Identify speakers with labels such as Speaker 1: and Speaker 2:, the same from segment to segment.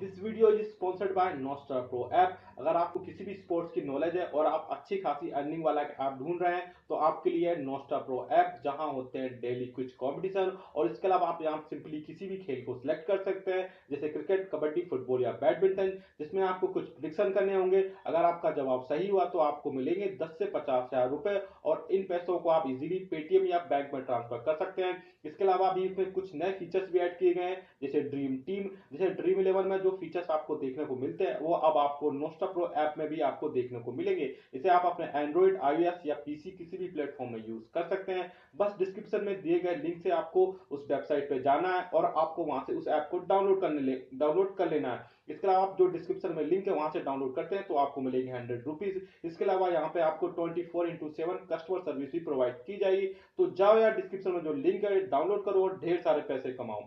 Speaker 1: this video is sponsored by Nosta Pro app अगर आपको किसी भी स्पोर्ट्स की नॉलेज है और आप अच्छी खासी अर्निंग वाला ऐप ढूंढ रहे हैं तो आपके लिए नोस्टा प्रो ऐप जहां होते हैं डेली क्विज कॉम्पिटिशन और इसके अलावा आप यहां सिंपली किसी भी खेल को सिलेक्ट कर सकते हैं जैसे क्रिकेट कबड्डी फुटबॉल या बैडमिंटन जिसमें आपको कुछ प्रिडिक्शन करने होंगे अगर आपका जवाब सही हुआ तो आपको मिलेंगे दस से पचास हजार रुपए और इन पैसों को आप इजिली पेटीएम या बैंक में ट्रांसफर कर सकते हैं इसके अलावा अभी इसमें कुछ नए फीचर्स भी ऐड किए गए हैं जैसे ड्रीम टीम जैसे ड्रीम इलेवन में जो फीचर्स आपको देखने को मिलते हैं वो अब आपको नोस्टा प्रो ऐप में भी आपको देखने को मिलेंगे इसे आप अपने एंड्रॉइड आईओएस या पीसी किसी भी प्लेटफॉर्म में यूज कर सकते हैं बस डिस्क्रिप्शन में दिए गए लिंक से आपको उस वेबसाइट पर जाना है और आपको वहां से उस ऐप को डाउनलोड करने डाउनलोड कर लेना है इसके अलावा आप जो डिस्क्रिप्शन में लिंक है वहां से डाउनलोड करते हैं तो आपको मिलेगी हंड्रेड रुपीज इसके अलावा यहाँ पे आपको twenty four into seven customer service भी प्रोवाइड की जाएगी तो जाओ यार डिस्क्रिप्शन में जो लिंक है डाउनलोड करो और ढेर सारे पैसे कमाओ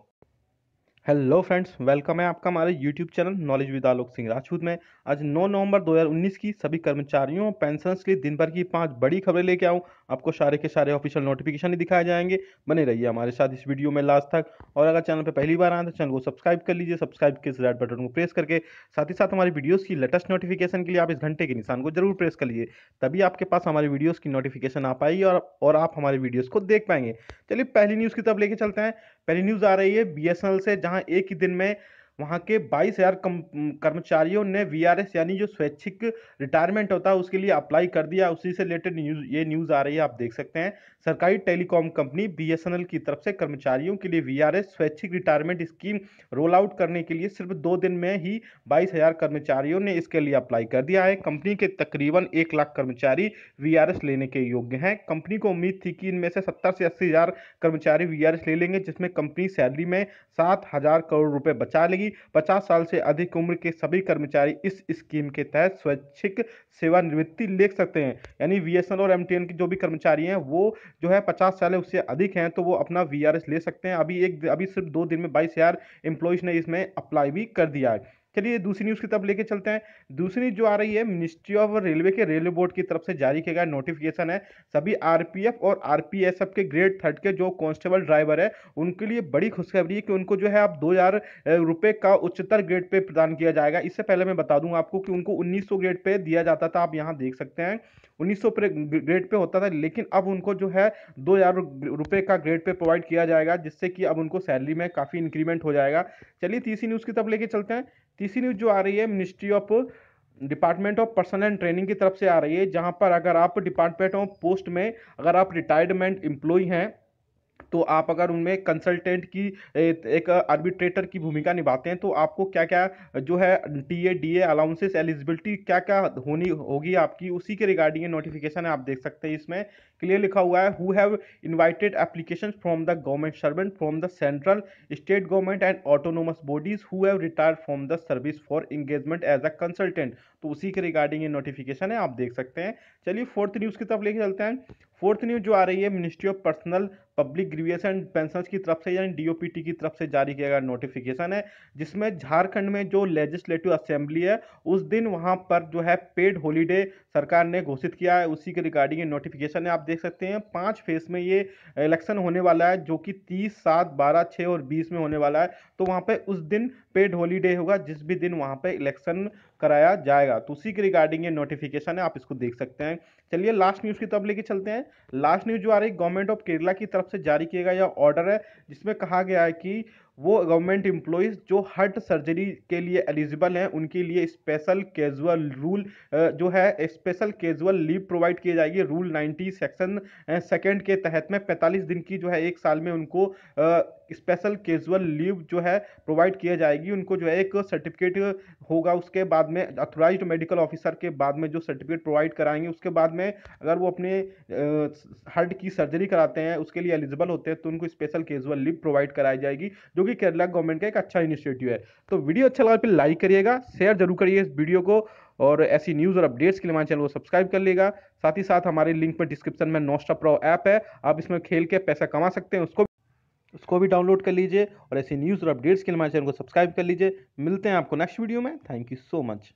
Speaker 1: हेलो फ्रेंड्स वेलकम है आपका हमारे YouTube channel knowledge with Alok Singh Rajput में आज 9 नवंबर 2019 की सभी कर्मचारियों और पेंशन के लिए दिन भर की पांच बड़ी खबरें लेके आऊँ आपको सारे के सारे ऑफिशियल नोटिफिकेशन ही दिखाए जाएंगे बने रहिए हमारे साथ इस वीडियो में लास्ट तक और अगर चैनल पर पहली बार आए तो चैनल को सब्सक्राइब कर लीजिए सब्सक्राइब के रेड बटन को प्रेस करके साथ ही साथ हमारी वीडियोज़ की लेटेस्ट नोटिफिकेशन के लिए आप इस घंटे के निशान को जरूर प्रेस कर लीजिए तभी आपके पास हमारी वीडियोज़ की नोटिफिकेशन आ पाएगी और आप हमारे वीडियोज़ को देख पाएंगे चलिए पहली न्यूज़ की तरफ लेके चलते हैं पहली न्यूज़ आ रही है बीएसएनएल से जहां एक ही दिन में वहाँ के बाईस हज़ार कर्मचारियों ने वी यानी जो स्वैच्छिक रिटायरमेंट होता है उसके लिए अप्लाई कर दिया उसी से रिलेटेड न्यूज़ ये न्यूज़ आ रही है आप देख सकते हैं सरकारी टेलीकॉम कंपनी बी की तरफ से कर्मचारियों के लिए वी स्वैच्छिक रिटायरमेंट स्कीम रोल आउट करने के लिए सिर्फ दो दिन में ही बाईस कर्मचारियों ने इसके लिए अप्लाई कर दिया है कंपनी के तकरीबन एक लाख कर्मचारी वी लेने के योग्य हैं कंपनी को उम्मीद थी कि इनमें से सत्तर से अस्सी कर्मचारी वी ले लेंगे जिसमें कंपनी सैलरी में सात करोड़ रुपये बचा लेगी पचास 50 साल से अधिक उम्र के सभी कर्मचारी इस स्कीम के तहत स्वैच्छिक सेवानिवृत्ति ले सकते हैं यानी वी और एम के जो भी कर्मचारी हैं वो जो है पचास साल उससे अधिक हैं तो वो अपना वी ले सकते हैं अभी एक अभी सिर्फ दो दिन में बाईस हज़ार ने इसमें अप्लाई भी कर दिया है चलिए दूसरी न्यूज़ की तरफ लेके चलते हैं दूसरी जो आ रही है मिनिस्ट्री ऑफ रेलवे के रेलवे बोर्ड की तरफ से जारी किया गया नोटिफिकेशन है सभी आरपीएफ और आरपीएसएफ के ग्रेड थर्ड के जो कांस्टेबल ड्राइवर है उनके लिए बड़ी खुशखबरी है कि उनको जो है आप दो हज़ार रुपये का उच्चतर ग्रेड पे प्रदान किया जाएगा इससे पहले मैं बता दूँगा आपको कि उनको उन्नीस ग्रेड पे दिया जाता था आप यहाँ देख सकते हैं सौ ग्रेड पे होता था लेकिन अब उनको जो है दो हज़ार रुपये का ग्रेड पे प्रोवाइड किया जाएगा जिससे कि अब उनको सैलरी में काफ़ी इंक्रीमेंट हो जाएगा चलिए तीसरी न्यूज़ की तरफ लेके चलते हैं तीसरी न्यूज़ जो आ रही है ministry of department of personnel and training की तरफ से आ रही है जहाँ पर अगर आप डिपार्टमेंट ऑफ पोस्ट में अगर आप रिटायर्डमेंट एम्प्लॉय हैं तो आप अगर उनमें कंसल्टेंट की एक आर्बिट्रेटर की भूमिका निभाते हैं तो आपको क्या क्या जो है T A D A allowances eligibility क्या क्या होनी होगी आपकी उसी के रिगार्डिंग नोटिफिकेशन है आप देख सकते हैं इसमें क्लियर लिखा हुआ है who have invited application from the government servant from the central state government and autonomous bodies who have retired from the service for engagement as a consultant तो उसी के रिगार्डिंग ये नोटिफिकेशन है आप देख सकते हैं चलिए फोर्थ न्यूज़ की तरफ लेके चलते हैं फोर्थ न्यूज जो आ रही है ministry of personnel public grievances and pension की तरफ से यानी डीओपीटी की तरफ से जारी किया गया नोटिफिकेशन है जिसमें झारखंड में जो लेजिस्लेटिव असेंबली है उस दिन वहां पर जो है पेड होलीडे सरकार ने घोषित किया है उसी के रिगार्डिंग ये नोटिफिकेशन है आप देख सकते हैं पांच फेस में ये इलेक्शन होने वाला है जो कि तीस सात बारह छः और बीस में होने वाला है तो वहाँ पे उस दिन पेड हॉलीडे होगा जिस भी दिन वहाँ पे इलेक्शन कराया जाएगा तो उसी के रिगार्डिंग ये नोटिफिकेशन है आप इसको देख सकते हैं चलिए लास्ट न्यूज़ की तब लेके चलते हैं लास्ट न्यूज़ जो आ रही है गवर्नमेंट ऑफ केरला की तरफ से जारी किया गया यह ऑर्डर है जिसमें कहा गया है कि वो गवर्नमेंट एम्प्लॉयज़ जो हर्ट सर्जरी के लिए एलिजिबल हैं उनके लिए स्पेशल कैजुअल रूल जो है स्पेशल कैजुअल लीव प्रोवाइड की जाएगी rule ninety section section second के तहत में 45 दिन की जो है एक साल में उनको स्पेशल कैजुअल लीव जो है प्रोवाइड किया जाएगी उनको जो है एक सर्टिफिकेट होगा उसके बाद में अथोराइज मेडिकल ऑफिसर के बाद में जो सर्टिफिकेट प्रोवाइड कराएंगे उसके बाद में अगर वो अपने हार्ट की सर्जरी कराते हैं उसके लिए एलिजिबल होते हैं तो उनको स्पेशल कैजुअल लीव प्रोवाइड कराई जाएगी जो कि केरला गवर्नमेंट का एक अच्छा इनिशिएटिव है तो वीडियो अच्छा लगा फिर तो लाइक करिएगा शेयर जरूर करिए इस वीडियो को और ऐसी न्यूज़ और अपडेट्स के लिए हमारे चैनल को सब्सक्राइब कर लेगा साथ ही साथ हमारे लिंक पर डिस्क्रिप्शन में नोस्टा प्रो ऐप है आप इसमें खेल के पैसा कमा सकते हैं उसको उसको भी डाउनलोड कर लीजिए और ऐसी न्यूज़ और अपडेट्स के लिए हमारे चैनल को सब्सक्राइब कर लीजिए मिलते हैं आपको नेक्स्ट वीडियो में थैंक यू सो मच